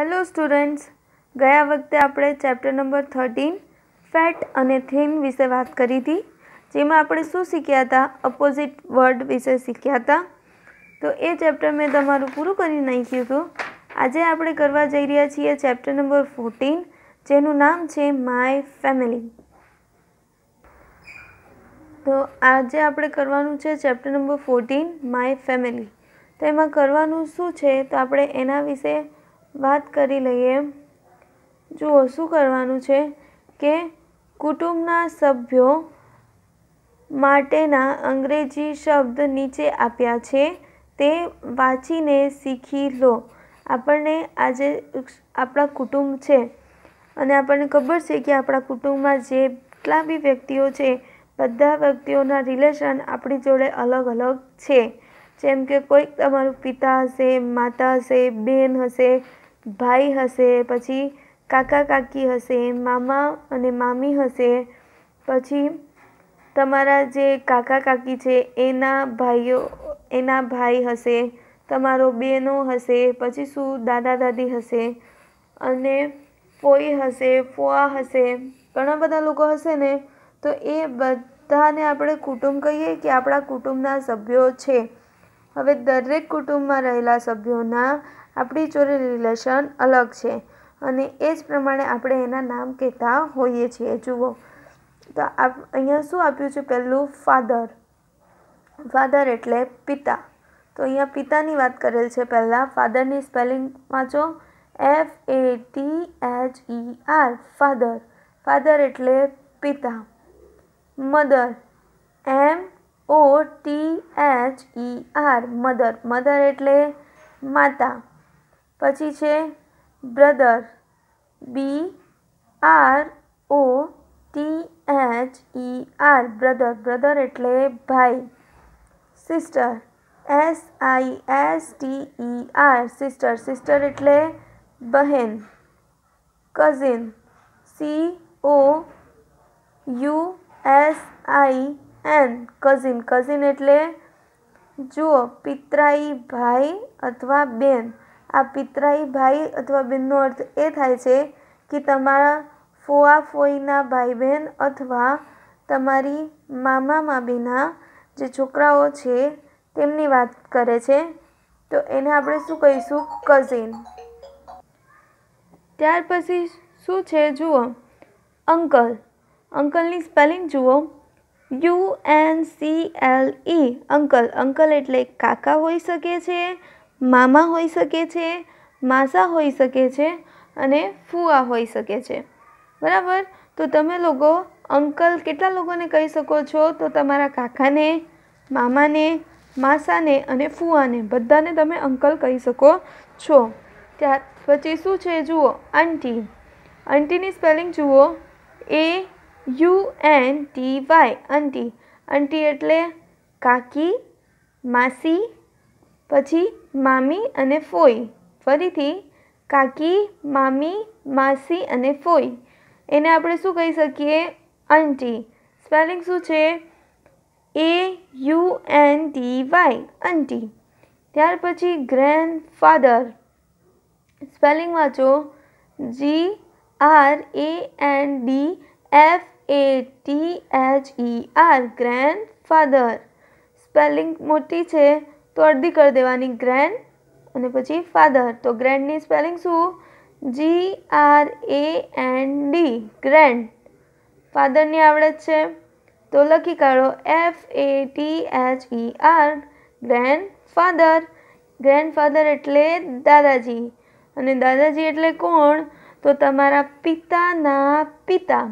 Hello students ગયા વખતે આપણે ચેપ્ટર નંબર થર્ટીન ફેટ અને થિન વિશે વાત કરી હતી જેમાં આપણે શું શીખ્યા હતા અપોઝિટ વર્ડ વિશે શીખ્યા હતા તો એ ચેપ્ટર મેં તમારું પૂરું કરી નાખ્યું હતું આજે આપણે કરવા જઈ રહ્યા છીએ ચેપ્ટર નંબર ફોર્ટીન જેનું નામ છે માય ફેમિલી તો આજે આપણે કરવાનું છે chapter number fourteen my family તો એમાં કરવાનું શું છે તો આપણે એના વિશે વાત કરી લઈએ જુઓ શું કરવાનું છે કે કુટુંબના સભ્યો માટેના અંગ્રેજી શબ્દ નીચે આપ્યા છે તે વાંચીને શીખી લો આપણને આજે આપણા કુટુંબ છે અને આપણને ખબર છે કે આપણા કુટુંબમાં જેટલા બી વ્યક્તિઓ છે બધા વ્યક્તિઓના રિલેશન આપણી જોડે અલગ અલગ છે જેમ કે કોઈક તમારું પિતા હશે માતા હશે બેન હશે ભાઈ હશે પછી કાકા કાકી હશે મામા અને મામી હશે પછી તમારા જે કાકા કાકી છે એના ભાઈઓ એના ભાઈ હશે તમારો બહેનો હશે પછી શું દાદા દાદી હશે અને ફોઈ હશે ફોઆ હશે ઘણા બધા લોકો હશે ને તો એ બધાને આપણે કુટુંબ કહીએ કે આપણા કુટુંબના સભ્યો છે હવે દરેક કુટુંબમાં રહેલા સભ્યોના આપણી ચોરી રિલેશન અલગ છે અને એ જ પ્રમાણે આપણે એના નામ કહેતા હોઈએ છીએ જુઓ તો આપ અહીંયા શું આપ્યું છે પહેલું ફાધર ફાધર એટલે પિતા તો અહીંયા પિતાની વાત કરેલ છે પહેલાં ફાધરની સ્પેલિંગ વાંચો F A T H E R father father એટલે પિતા mother M O T H E R mother mother એટલે માતા తచి చే brother B R O T H E R brother brother అంటే bhai sister S I S T E R sister sister అంటే बहन cousin C O U S I N cousin cousin એટલે જુઓ પિતરાઈ ભાઈ अथवा બેન આ પિતરાઈ ભાઈ અથવા બહેનનો અર્થ એ થાય છે કે તમારા ફોઆ ફોઈના ભાઈ બહેન અથવા તમારી મામા માબીના જે છોકરાઓ છે તેમની વાત કરે છે તો એને આપણે શું કહીશું કઝિન ત્યાર પછી શું છે જુઓ અંકલ અંકલની સ્પેલિંગ જુઓ U N C L E uncle uncle એટલે કાકા હોઈ શકે છે મામા હોઈ શકે છે માસા હોઈ શકે છે અને ફુઆ હોઈ શકે છે બરાબર તો તમે લોકો અંકલ કેટલા લોકોને કહી શકો છો તો તમારા કાકાને મામાને માસાને અને ફુઆને બધાને તમે અંકલ કહી શકો છો ત્યાર પછી શું છે જુઓ આંટી આંટીની સ્પેલિંગ જુઓ A U N T Y aunty aunty એટલે કાકી માસી પછી મામી અને ફોઈ ફરીથી કાકી મામી માસી અને ફોઈ એને આપણે શું કહી શકીએ આંટી સ્પેલિંગ શું છે A U N T Y aunty ત્યાર પછી ગ્રેન્ડ ફાધર સ્પેલિંગ વાંચો G R A N D F A T H E e R grandfather spelling મોટી છે તો અડધી કરી દેવાની ગ્રેન્ડ અને પછી ફાધર તો ગ્રેન્ડની સ્પેલિંગ શું G R A N D ગ્રેન્ડ ફાધરની આવડત છે તો લખી કાઢો F A T H E e R grandfather grandfather એટલે દાદાજી અને દાદાજી એટલે કોણ તો તમારા પિતાના પિતા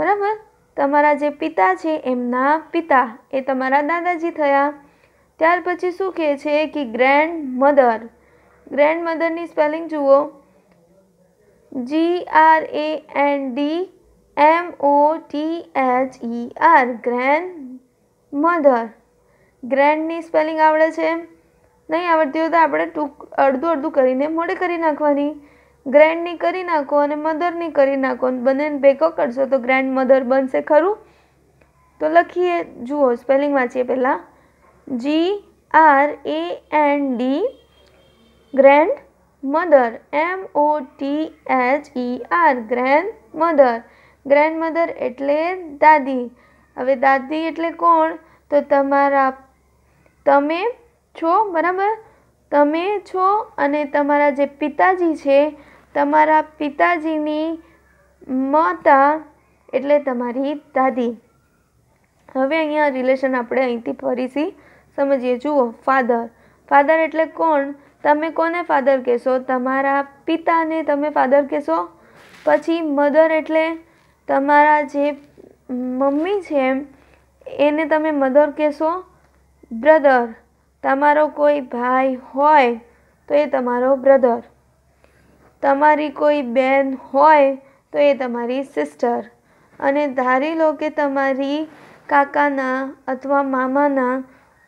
બરાબર તમારા જે પિતા છે એમના પિતા એ તમારા દાદાજી થયા ત્યાર પછી શું કહે છે કે ગ્રેન્ડ મધર ગ્રેન્ડ મધરની સ્પેલિંગ જુઓ G R A N D M O T H E R grandmother ગ્રેન્ડની સ્પેલિંગ આવડે છે નહીં આવડતી હોય તો આપણે ટૂંક અડધું અડધું કરીને મોડે કરી નાખવાની ગ્રેન્ડની કરી નાખો અને મધરની કરી નાખો બંનેને ભેગો કરશો તો ગ્રેન્ડ મધર બનશે ખરું તો લખીએ જુઓ સ્પેલિંગ વાંચીએ પહેલાં G R A N D grandmother M O T H E R grandmother grandmother એટલે દાદી હવે દાદી એટલે કોણ તો તમારા તમે છો બરાબર તમે છો અને તમારા જે પિતાજી છે તમારા પિતાજીની માતા એટલે તમારી દાદી હવે અહીંયા રિલેશન આપણે અહીંથી ફરીથી સમજીએ જુઓ ફાધર ફાધર એટલે કોણ તમે કોને ફાધર કહેશો તમારા પિતાને તમે ફાધર કહેશો પછી મધર એટલે તમારા જે મમ્મી છે એને તમે મધર કહેશો બ્રધર તમારો કોઈ ભાઈ હોય તો એ તમારો બ્રધર તમારી કોઈ બેન હોય તો એ તમારી સિસ્ટર અને ધારી લો કે તમારી કાકાના અથવા મામાના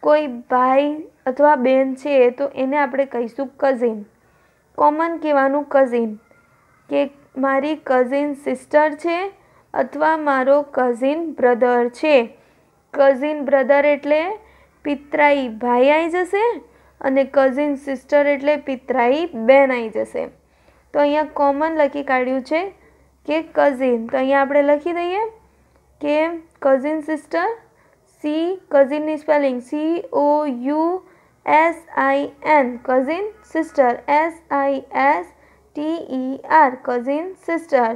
કોઈ ભાઈ અથવા બેન છે તો એને આપણે કહીશું કઝિન કોમન કહેવાનું કઝિન કે મારી કઝિન સિસ્ટર છે અથવા મારો કઝિન બ્રધર છે કઝિન બ્રધર એટલે પિતરાઈ ભાઈ આવી જશે અને કઝિન સિસ્ટર એટલે પિતરાઈ બેન આવી જશે તો અહીંયા કોમન લખી કાઢ્યું છે કે કઝિન તો અહીંયા આપણે લખી દઈએ કે કઝિન સિસ્ટર સી કઝિનની spelling C O U S I N cousin sister S I S T E R cousin sister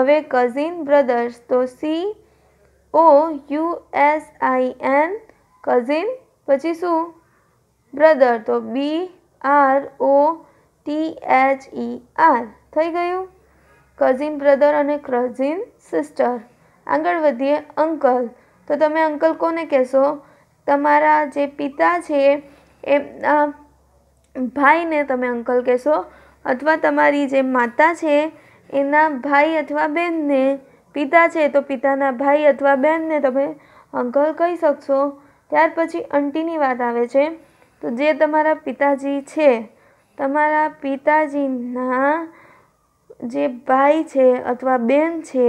હવે કઝિન બ્રધર્સ તો C O U S I N cousin પછી શું બ્રધર તો B R O T H E R થઈ ગયું cousin brother અને cousin sister આગળ વધીએ અંકલ તો તમે અંકલ કોને કહેશો તમારા જે પિતા છે એમના ભાઈને તમે અંકલ કહેશો અથવા તમારી જે માતા છે એના ભાઈ અથવા બહેનને પિતા છે તો પિતાના ભાઈ અથવા બહેનને તમે અંકલ કહી શકશો ત્યાર પછી અંટીની વાત આવે છે તો જે તમારા પિતાજી છે તમારા પિતાજીના જે ભાઈ છે અથવા બેન છે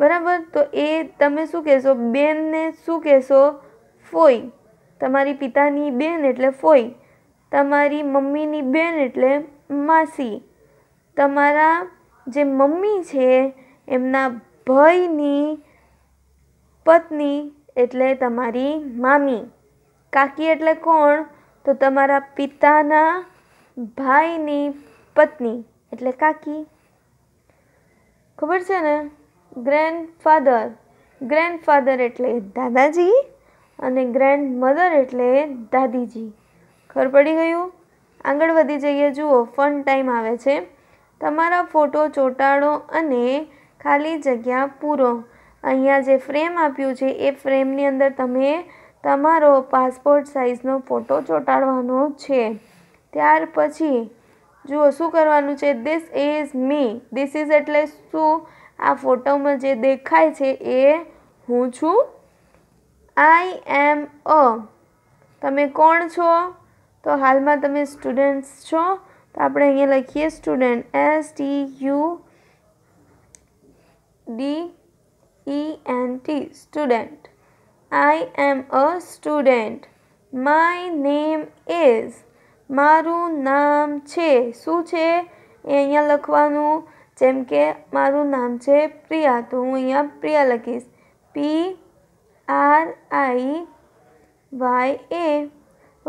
બરાબર તો એ તમે શું કહેશો બેનને શું કહેશો ફોઈ તમારી પિતાની બેન એટલે ફોઈ તમારી મમ્મીની બેન એટલે માસી તમારા જે મમ્મી છે એમના ભાઈની પત્ની એટલે તમારી મામી કાકી એટલે કોણ તો તમારા પિતાના ભાઈની પત્ની એટલે કાકી ખબર છે ને ગ્રેન્ડફાધર ગ્રેન્ડફાધર એટલે દાદાજી અને ગ્રેન્ડ મધર એટલે દાદીજી ખબર પડી ગયું આગળ વધી જઈએ જુઓ ફન ટાઈમ આવે છે તમારા ફોટો ચોંટાડો અને ખાલી જગ્યા પૂરો અહીંયા જે ફ્રેમ આપ્યું છે એ ફ્રેમની અંદર તમે તમારો પાસપોર્ટ સાઇઝનો ફોટો ચોંટાડવાનો છે ત્યાર પછી જુઓ શું કરવાનું છે this is me this is એટલે શું આ ફોટોમાં જે દેખાય છે એ હું છું આઈ એમ અ તમે કોણ છો તો હાલમાં તમે સ્ટુડન્ટ્સ છો તો આપણે અહીંયા લખીએ student S T U D E N T student I am a student my name is મારું નામ છે શું છે એ અહીંયા લખવાનું જેમ કે મારું નામ છે પ્રિયા તો હું અહીંયા પ્રિયા લખીશ પી આર આઈ વાય એ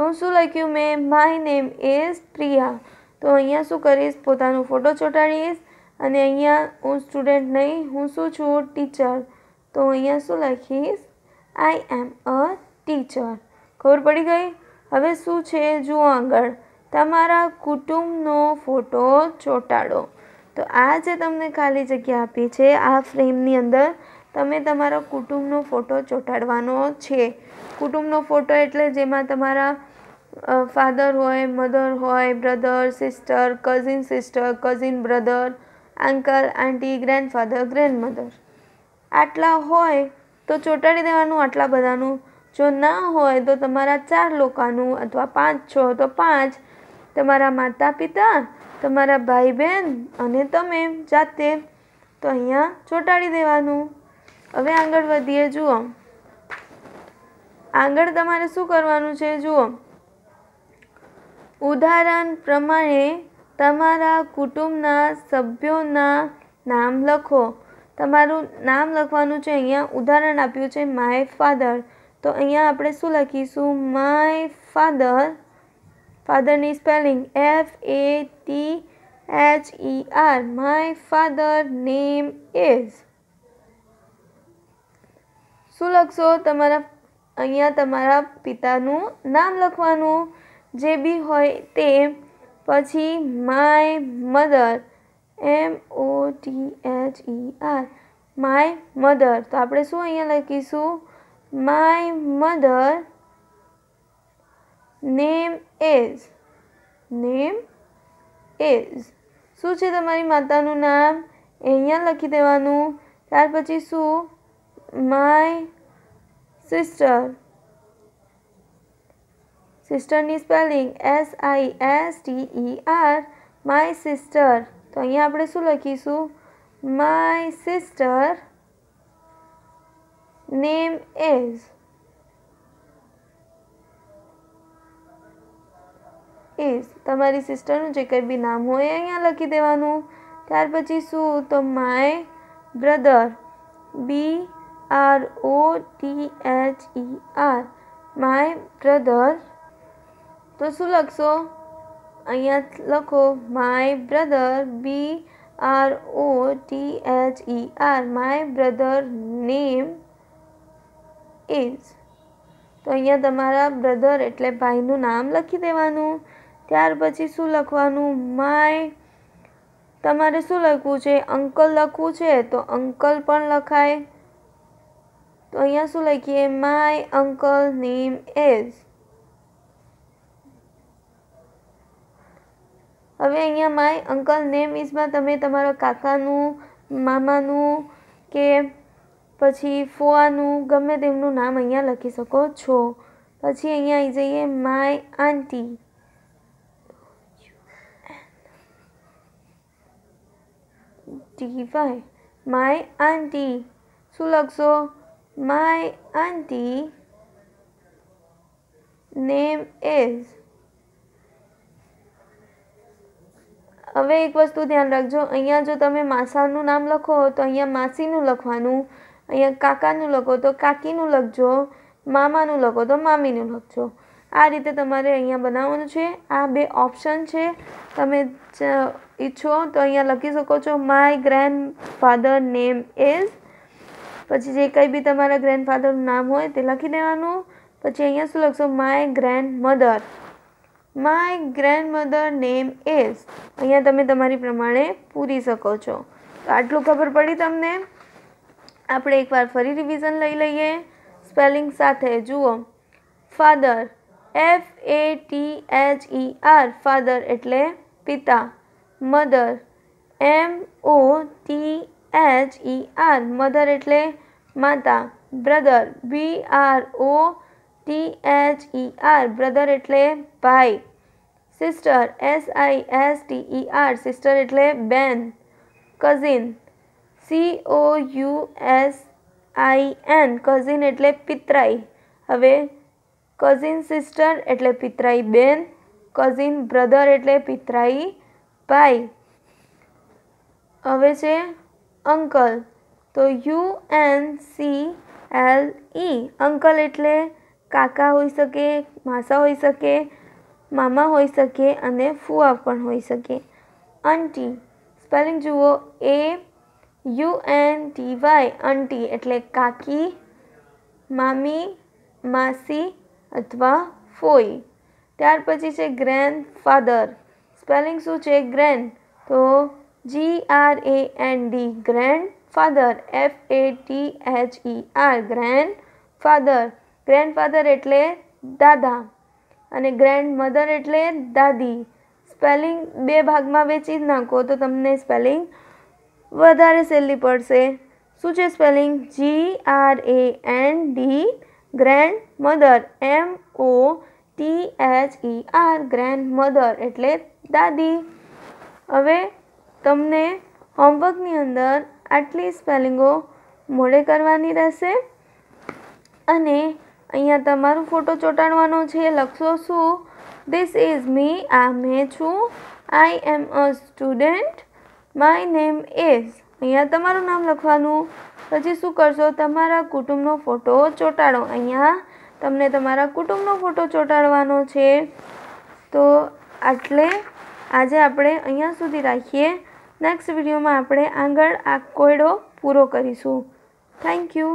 હું શું લખ્યું મેં માય નેમ ઇઝ પ્રિયા તો અહીંયા શું કરીશ પોતાનો ફોટો ચોંટાડીશ અને અહીંયા હું સ્ટુડન્ટ નહીં હું શું છું ટીચર તો અહીંયા શું લખીશ આઈ એમ અ ટીચર ખબર પડી ગઈ હવે શું છે જુઓ આગળ તમારા કુટુંબનો ફોટો ચોંટાડો તો આ જે તમને ખાલી જગ્યા આપી છે આ ફ્રેમની અંદર તમે તમારા કુટુંબનો ફોટો ચોંટાડવાનો છે કુટુંબનો ફોટો એટલે જેમાં તમારા ફાધર હોય મધર હોય brother sister cousin sister cousin brother uncle aunty grandfather grandmother આટલા હોય તો ચોંટાડી દેવાનું આટલા બધાનું જો ના હોય તો તમારા ચાર લોકોનું અથવા પાંચ છો તો પાંચ તમારા માતા પિતા તમારા ભાઈ બહેન અને તમે જાતે તો અહીંયા ચોંટાડી દેવાનું હવે આગળ વધીએ જુઓ આગળ તમારે શું કરવાનું છે જુઓ ઉદાહરણ પ્રમાણે તમારા કુટુંબના સભ્યોના નામ લખો તમારું નામ લખવાનું છે અહીંયા ઉદાહરણ આપ્યું છે માય ફાધર તો અહીંયા આપણે શું લખીશું માય ફાધર ફાધરની spelling F A T H E R my father name is શું લખશો તમારા અહીંયા તમારા પિતાનું નામ લખવાનું જે બી હોય તે પછી my mother M O T H E R my mother તો આપણે શું અહીંયા લખીશું my mother name is name is શું છે તમારી માતાનું નામ અહીંયા લખી દેવાનું ત્યાર પછી શું માય સિસ્ટર સિસ્ટરની spelling S I S T E R my sister તો અહીંયા આપણે શું લખીશું માય સિસ્ટર નેમ ઇઝ એસ તમારી સિસ્ટરનું જે કંઈ બી નામ હોય અહીંયા લખી દેવાનું ત્યાર પછી શું તો my brother B R O T H E R my brother તો શું લખશો અહીંયા લખો my brother B R O T H E R my brother name is તો અહીંયા તમારા બ્રધર એટલે ભાઈનું નામ લખી દેવાનું ત્યાર પછી શું લખવાનું માય તમારે શું લખવું છે અંકલ લખવું છે તો અંકલ પણ લખાય તો અહીંયા શું લખીએ માય અંકલ નેમ ઇઝ હવે અહીંયા માય અંકલ નેમ ઇઝમાં તમે તમારા કાકાનું મામાનું કે પછી ફોઆનું ગમે તેમનું નામ અહીંયા લખી શકો છો પછી અહીંયા આવી જઈએ my aunty divine. My auntie. શું લખશો માય auntie name is હવે એક વસ્તુ ધ્યાન રાખજો અહીંયા જો તમે માસાનું નામ લખો તો અહીંયા માસીનું લખવાનું અહીંયા કાકાનું લખો તો કાકીનું લખજો મામાનું લખો તો મામીનું લખજો આ રીતે તમારે અહીંયા બનાવવાનું છે આ બે ઓપ્શન છે તમે ઈચ્છો તો અહીંયા લખી શકો છો my grandfather name is પછી જે કંઈ બી તમારા ગ્રેન્ડ ફાધરનું નામ હોય તે લખી દેવાનું પછી અહીંયા શું લખશો my grandmother my grandmother name is અહીંયા તમે તમારી પ્રમાણે પૂરી શકો છો તો આટલું ખબર પડી તમને આપણે એકવાર ફરી રિવિઝન લઈ લઈએ સ્પેલિંગ સાથે જુઓ father F A T H E R father એટલે પિતા mother M O T H E R mother એટલે માતા brother B R O T H E R brother એટલે ભાઈ sister S I S T E R sister એટલે બેન cousin C O U S I N cousin એટલે પિતરાઈ હવે cousin sister એટલે પિતરાઈ બેન કઝિન બ્રધર એટલે પિતરાઈ ભાઈ હવે છે અંકલ તો U N C L E uncle એટલે કાકા હોઈ શકે માસા હોઈ શકે મામા હોઈ શકે અને ફુઆ પણ હોઈ શકે આંટી સ્પેલિંગ જુઓ A U N T Y aunty એટલે કાકી મામી માસી અથવા ફોઈ ત્યાર પછી છે ગ્રેન્ડ ફાધર સ્પેલિંગ શું છે ગ્રેન્ડ તો G R A N D grandfather F A T H E e R grandfather grandfather એટલે દાદા અને ગ્રેન્ડ મધર એટલે દાદી સ્પેલિંગ બે ભાગમાં વેચી જ નાખો તો તમને સ્પેલિંગ વધારે સહેલી પડશે શું છે spelling G R A N D grandmother M O T H E e R grandmother એટલે દાદી હવે તમને હોમવર્કની અંદર આટલી સ્પેલિંગો મોડે કરવાની રહેશે અને અહીંયા તમારો ફોટો ચોંટાડવાનો છે લખશો શું ધીસ ઇઝ મી આ મેં છું I am a student my name is અહીંયા તમારું નામ લખવાનું પછી શું કરશો તમારા કુટુંબનો ફોટો ચોંટાડો અહીંયા તમને તમારા કુટુંબનો ફોટો ચોંટાડવાનો છે તો આટલે આજે આપણે અહીંયા સુધી રાખીએ નેક્સ્ટ વિડીયોમાં આપણે આગળ આ કોયડો પૂરો કરીશું થેન્ક યુ